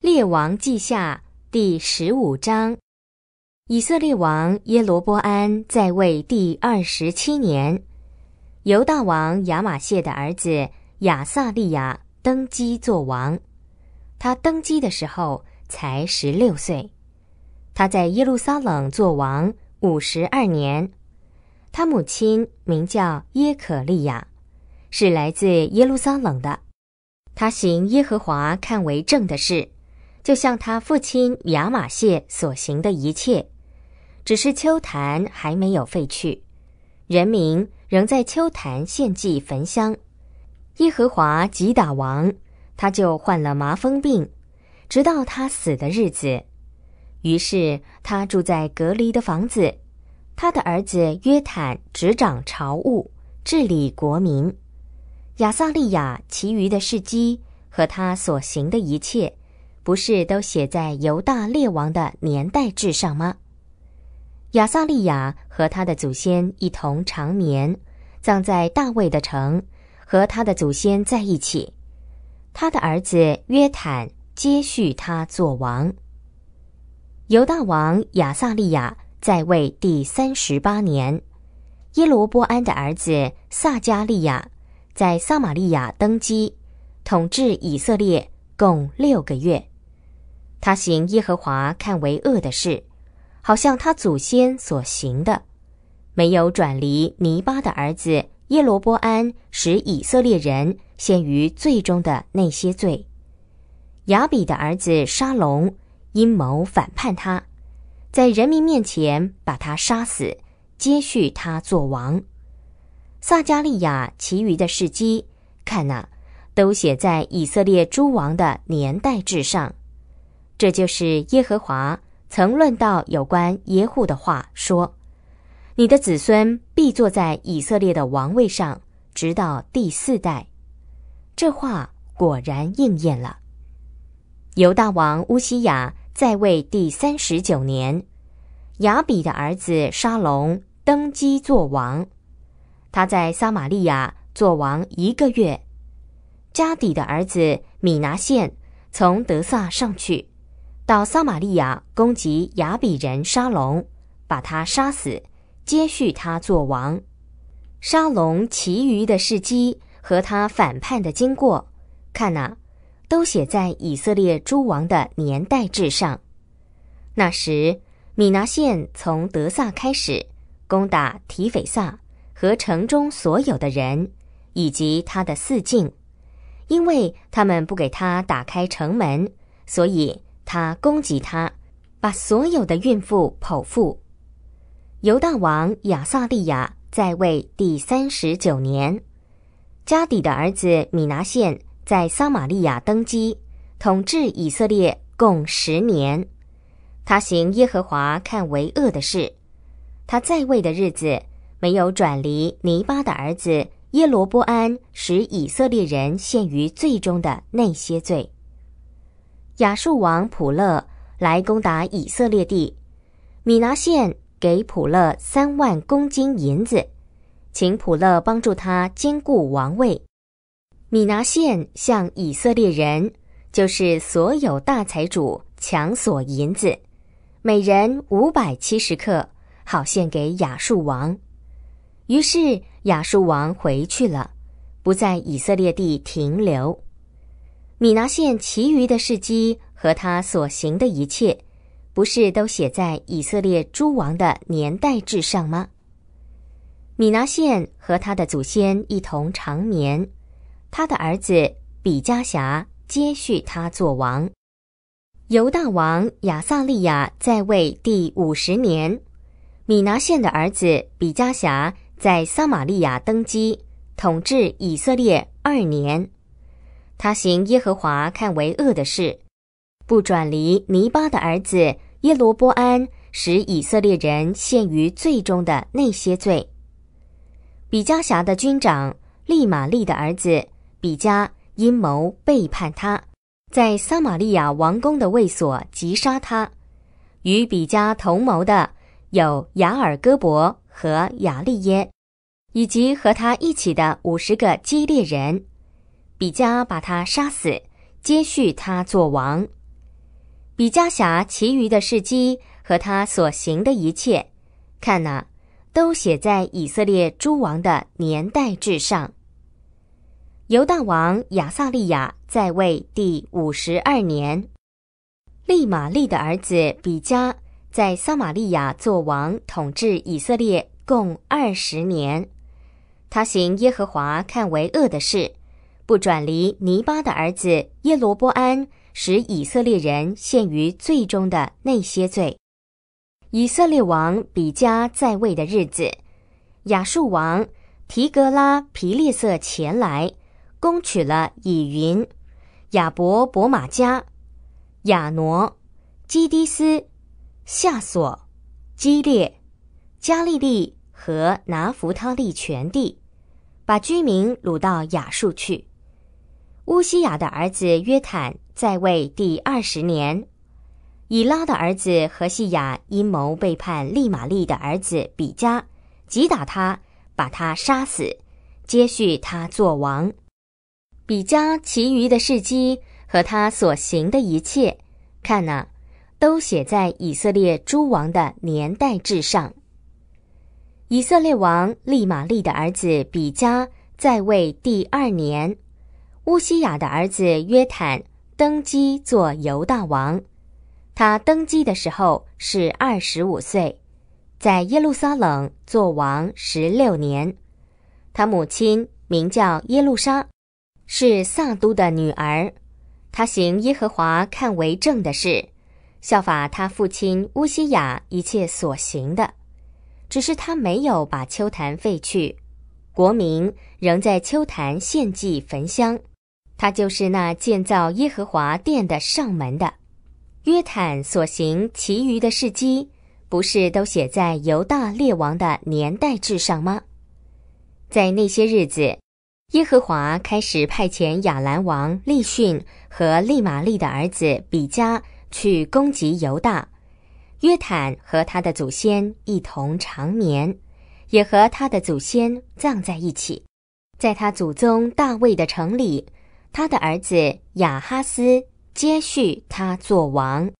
列王记下第十五章，以色列王耶罗波安在位第二十七年，犹大王亚玛谢的儿子亚萨利亚登基做王，他登基的时候才十六岁，他在耶路撒冷做王五十二年，他母亲名叫耶可利亚，是来自耶路撒冷的，他行耶和华看为正的事。就像他父亲亚玛谢所行的一切，只是秋坛还没有废去，人民仍在秋坛献祭焚香。耶和华击打王，他就患了麻风病，直到他死的日子。于是他住在隔离的房子。他的儿子约坦执掌朝务，治理国民。亚萨利亚其余的事迹和他所行的一切。不是都写在犹大列王的年代志上吗？亚萨利雅和他的祖先一同长眠，葬在大卫的城，和他的祖先在一起。他的儿子约坦接续他做王。犹大王亚萨利雅在位第三十八年，耶罗波安的儿子萨加利亚在撒玛利亚登基，统治以色列共六个月。他行耶和华看为恶的事，好像他祖先所行的，没有转离尼巴的儿子耶罗波安使以色列人陷于罪中的那些罪。雅比的儿子沙龙阴谋反叛他，在人民面前把他杀死，接续他做王。撒加利亚其余的事迹，看呐，都写在以色列诸王的年代志上。这就是耶和华曾论到有关耶户的话说：“你的子孙必坐在以色列的王位上，直到第四代。”这话果然应验了。犹大王乌西雅在位第三十九年，雅比的儿子沙龙登基做王，他在撒玛利亚做王一个月。加底的儿子米拿县从德萨上去。到撒玛利亚攻击雅比人沙龙，把他杀死，接续他做王。沙龙其余的事迹和他反叛的经过，看呐，都写在以色列诸王的年代志上。那时米拿现从德萨开始攻打提斐萨和城中所有的人，以及他的四境，因为他们不给他打开城门，所以。他攻击他，把所有的孕妇剖腹。犹大王亚萨利亚在位第三十九年，家底的儿子米拿县在撒玛利亚登基，统治以色列共十年。他行耶和华看为恶的事。他在位的日子，没有转离尼巴的儿子耶罗波安使以色列人陷于罪中的那些罪。亚述王普勒来攻打以色列地，米拿现给普勒三万公斤银子，请普勒帮助他兼顾王位。米拿现向以色列人，就是所有大财主强索银子，每人五百七十克，好献给亚述王。于是亚述王回去了，不在以色列地停留。米拿县其余的事迹和他所行的一切，不是都写在以色列诸王的年代志上吗？米拿县和他的祖先一同长眠，他的儿子比加辖接续他做王。犹大王亚撒利亚在位第五十年，米拿县的儿子比加辖在撒玛利亚登基，统治以色列二年。他行耶和华看为恶的事，不转离尼巴的儿子耶罗波安，使以色列人陷于罪中的那些罪。比加辖的军长利玛利的儿子比加阴谋背叛他，在撒玛利亚王宫的卫所击杀他。与比加同谋的有雅尔戈伯和雅利耶，以及和他一起的五十个基列人。比加把他杀死，接续他做王。比加辖其余的事迹和他所行的一切，看呐，都写在以色列诸王的年代志上。犹大王亚萨利亚在位第五十二年，利玛利的儿子比加在撒玛利亚做王，统治以色列共二十年。他行耶和华看为恶的事。不转离尼巴的儿子耶罗波安，使以色列人陷于罪中的那些罪。以色列王比加在位的日子，亚述王提格拉皮列瑟前来，攻取了以云、亚伯伯马加、亚挪、基低斯、夏索、基列、加利利和拿福他利全地，把居民掳到亚述去。乌西雅的儿子约坦在位第二十年，以拉的儿子何西雅阴谋背叛利玛利的儿子比加，击打他，把他杀死，接续他做王。比加其余的事迹和他所行的一切，看哪，都写在以色列诸王的年代志上。以色列王利玛利的儿子比加在位第二年。乌西雅的儿子约坦登基做犹大王，他登基的时候是二十五岁，在耶路撒冷做王十六年。他母亲名叫耶路撒，是撒都的女儿。他行耶和华看为正的事，效法他父亲乌西雅一切所行的，只是他没有把秋坛废去，国民仍在秋坛献祭焚香。他就是那建造耶和华殿的上门的约坦所行其余的事迹，不是都写在犹大列王的年代志上吗？在那些日子，耶和华开始派遣亚兰王利逊和利玛利的儿子比加去攻击犹大。约坦和他的祖先一同长眠，也和他的祖先葬在一起，在他祖宗大卫的城里。他的儿子雅哈斯接续他做王。